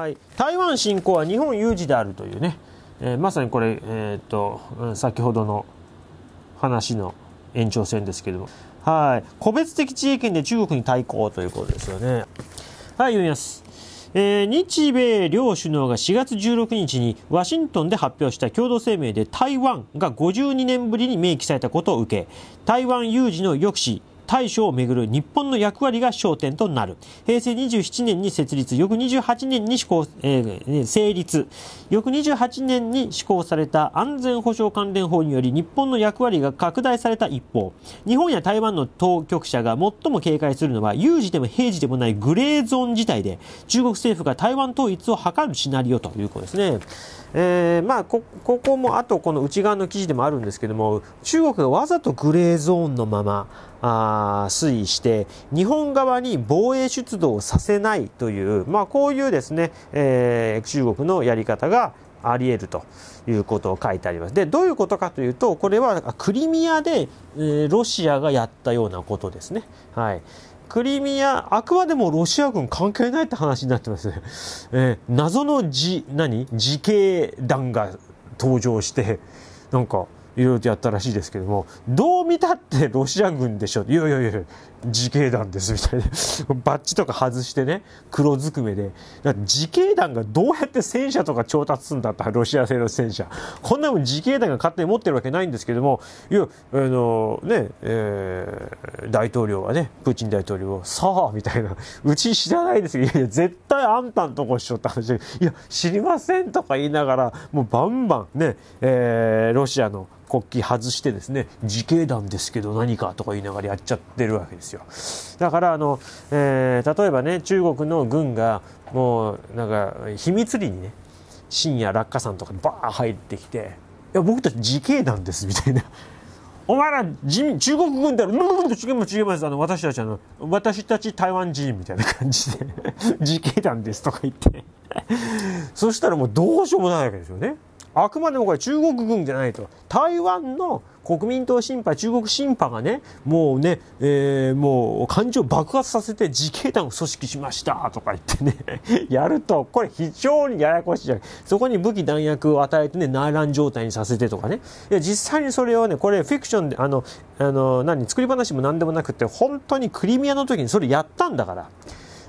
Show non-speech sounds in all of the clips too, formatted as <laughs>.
はい、台湾侵攻は日本有事であるというね、えー、まさにこれ、えー、っと先ほどの話の延長線ですけども、はい、個別的地位権で中国に対抗ということですよね。はい、読みます。えー、日米両首脳が4月16日にワシントンで発表した共同声明で台湾が52年ぶりに明記されたことを受け台湾有事の抑止対処をめぐる日本の役割が焦点となる平成27年に設立翌28年に施行、えー、成立翌28年に施行された安全保障関連法により日本の役割が拡大された一方日本や台湾の当局者が最も警戒するのは有事でも平時でもないグレーゾーン事態で中国政府が台湾統一を図るシナリオということですね。えー、まあここもあとこの内側の記事でもあるんですけども中国がわざとグレーゾーンのままあ推移して、日本側に防衛出動させないという、まあ、こういうですね、えー、中国のやり方があり得るということを書いてあります。で、どういうことかというと、これはクリミアで、えー、ロシアがやったようなことですね。はい。クリミア、あくまでもロシア軍関係ないって話になってますね。<laughs> えー、謎のじ、何自警団が登場して、なんか、いろいろとやったらしいですけども、どう見たってロシア軍でしょ。いやいやいや、自警団ですみたいな <laughs> バッジとか外してね黒ずくめで自警団がどうやって戦車とか調達するんだったロシア製の戦車こんなもん自警団が勝手に持ってるわけないんですけどもいやあのね、えー、大統領はねプーチン大統領をさあみたいなうち知らないですけどいやいや絶対あんたんとこっしょって話いや知りませんとか言いながらもうバンバンね、えー、ロシアの国旗外してですね自警団ですけど何かとか言いながらやっちゃってるわけですですよだからあの、えー、例えばね中国の軍がもうなんか秘密裏にね深夜落下山とかバー入ってきて「いや僕たち自警団です」みたいな。お前ら人中国軍だろ、うん、違います違いますあの私たちあの私たち台湾人みたいな感じで自警団ですとか言ってそしたらもうどうしようもないわけですよねあくまでもこれ中国軍じゃないと。台湾の国民党審判、中国審判がね、もうね、えー、もう感情爆発させて自警団を組織しましたとか言ってね、<laughs> やると、これ非常にややこしいじゃん。そこに武器弾薬を与えてね、内乱状態にさせてとかね。いや、実際にそれをね、これフィクションで、あの、あの、何、作り話も何でもなくて、本当にクリミアの時にそれやったんだから。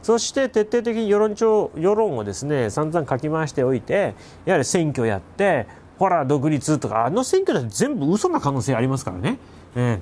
そして徹底的に世論調世論をですね散々書き回しておいてやはり選挙やってほら独立とかあの選挙だ全部嘘な可能性ありますからね。えー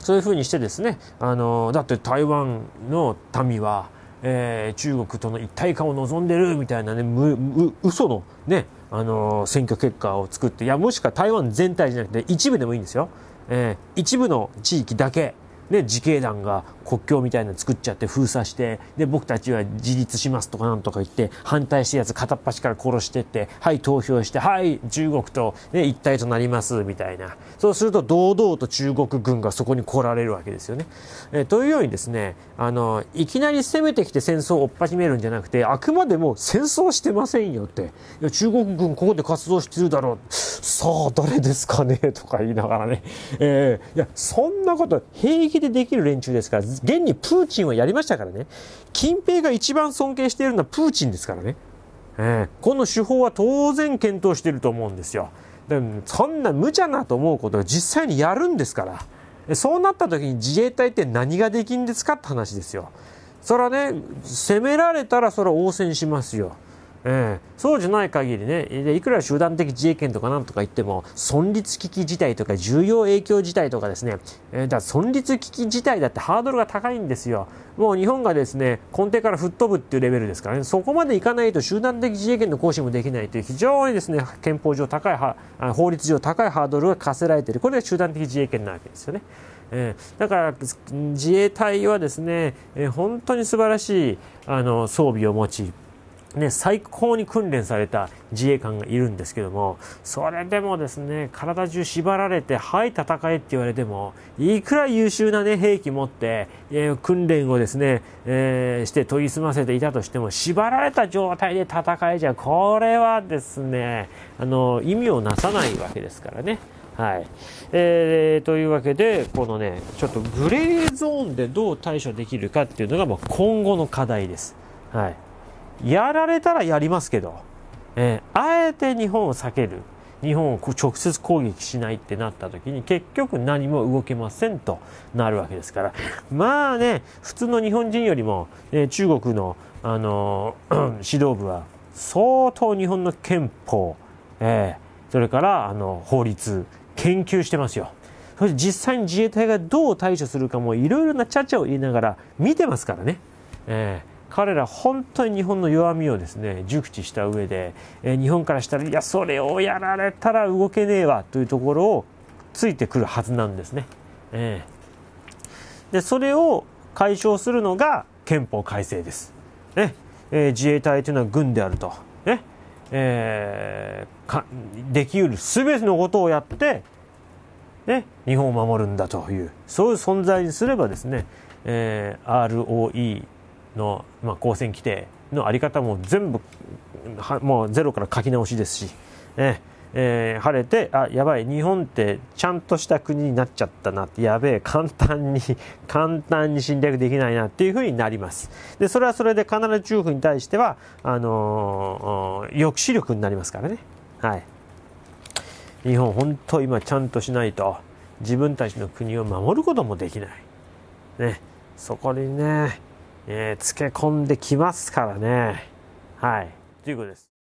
そういうふうにしてですね、あの、だって台湾の民は、えー、中国との一体化を望んでるみたいなね、む、嘘のね、あの選挙結果を作って、いや、もしくは台湾全体じゃなくて一部でもいいんですよ。えー、一部の地域だけ、ね、自警団が国境みたいなの作っちゃって封鎖してで僕たちは自立しますとかなんとか言って反対してるやつ片っ端から殺してってはい投票してはい中国と、ね、一体となりますみたいなそうすると堂々と中国軍がそこに来られるわけですよね。えというようにですねあのいきなり攻めてきて戦争を追っ始めるんじゃなくてあくまでも戦争してませんよっていや中国軍ここで活動してるだろうさあ誰ですかねとか言いながらね、えー、いやそんなこと平気でできる連中ですから現にプーチンはやりましたからね。近平が一番尊敬しているのはプーチンですからね。えー、この手法は当然検討していると思うんですよ。でもそんな無茶なと思うことを実際にやるんですから。そうなった時に自衛隊って何ができんですかって話ですよ。それはね、攻められたらそれは応戦しますよ。えー、そうじゃない限りね、いくら集団的自衛権とかなんとか言っても、存立危機事態とか重要影響事態とかですね、えー、だ存立危機事態だってハードルが高いんですよ。もう日本がですね、根底から吹っ飛ぶっていうレベルですからね、そこまでいかないと集団的自衛権の行使もできないという非常にですね、憲法上高いは、法律上高いハードルが課せられている。これが集団的自衛権なわけですよね。えー、だから自衛隊はですね、えー、本当に素晴らしいあの装備を持ち、ね、最高に訓練された自衛官がいるんですけども、それでもですね、体中縛られて、はい、戦えって言われても、いくら優秀なね、兵器持って、えー、訓練をですね、えー、して研ぎ澄ませていたとしても、縛られた状態で戦えじゃ、これはですね、あの、意味をなさないわけですからね。はい。えー、というわけで、このね、ちょっとグレーゾーンでどう対処できるかっていうのが、まあ、今後の課題です。はい。やられたらやりますけど、えー、あえて日本を避ける。日本を直接攻撃しないってなった時に結局何も動けませんとなるわけですからまあね普通の日本人よりも、えー、中国の、あのー、<clears throat> 指導部は相当日本の憲法、えー、それからあの法律研究してますよ。そして実際に自衛隊がどう対処するかもいろいろなちゃちゃを言いながら見てますからね。えー彼ら本当に日本の弱みをですね熟知した上で、えー、日本からしたらいやそれをやられたら動けねえわというところをついてくるはずなんですね。えー、でそれを解消するのが憲法改正です。ねえー、自衛隊というのは軍であると。ねえー、かできうる全てのことをやって、ね、日本を守るんだというそういう存在にすればですね、えー、ROE の、まあ、公選規定のあり方も全部はもうゼロから書き直しですし、ねえー、晴れてあやばい日本ってちゃんとした国になっちゃったなってやべえ簡単に <laughs> 簡単に侵略できないなっていうふうになりますでそれはそれで必ず中国に対してはあのー、抑止力になりますからねはい日本本当今ちゃんとしないと自分たちの国を守ることもできないねそこにねえー、漬け込んできますからね。はい。ということです。